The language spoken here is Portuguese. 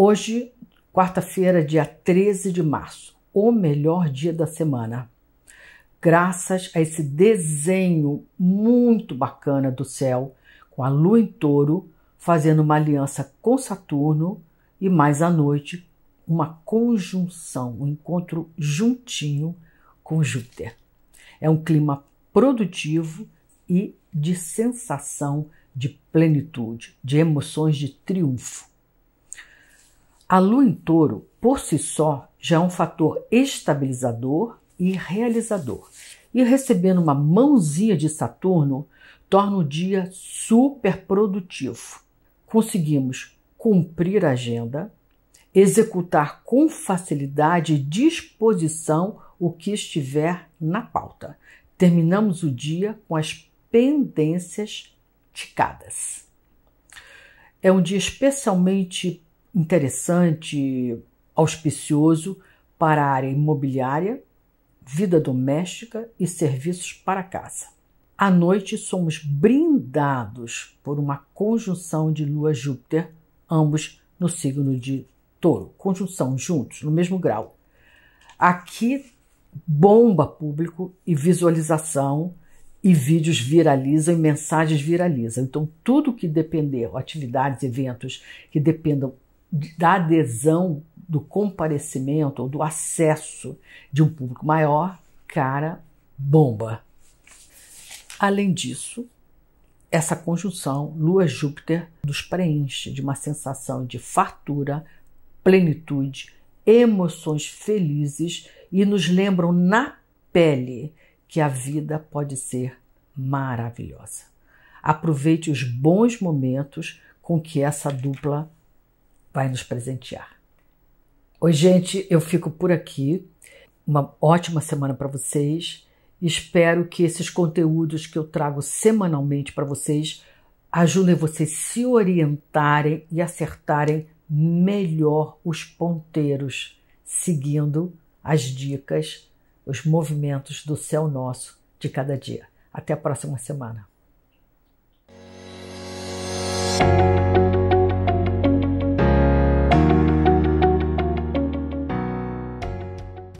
Hoje, quarta-feira, dia 13 de março, o melhor dia da semana. Graças a esse desenho muito bacana do céu, com a lua em touro, fazendo uma aliança com Saturno e mais à noite uma conjunção, um encontro juntinho com Júpiter. É um clima produtivo e de sensação de plenitude, de emoções de triunfo. A lua em touro, por si só, já é um fator estabilizador e realizador. E recebendo uma mãozinha de Saturno torna o dia super produtivo. Conseguimos cumprir a agenda, executar com facilidade e disposição o que estiver na pauta. Terminamos o dia com as pendências ticadas. É um dia especialmente interessante, auspicioso para a área imobiliária, vida doméstica e serviços para casa. À noite somos brindados por uma conjunção de Lua-Júpiter, e ambos no signo de Touro, conjunção juntos, no mesmo grau. Aqui bomba público e visualização e vídeos viralizam e mensagens viralizam. Então, tudo que depender, atividades, eventos que dependam da adesão, do comparecimento ou do acesso de um público maior, cara, bomba. Além disso, essa conjunção Lua-Júpiter nos preenche de uma sensação de fartura, plenitude, emoções felizes e nos lembram na pele que a vida pode ser maravilhosa. Aproveite os bons momentos com que essa dupla vai nos presentear. Oi, gente, eu fico por aqui. Uma ótima semana para vocês. Espero que esses conteúdos que eu trago semanalmente para vocês ajudem vocês se orientarem e acertarem melhor os ponteiros, seguindo as dicas, os movimentos do céu nosso de cada dia. Até a próxima semana.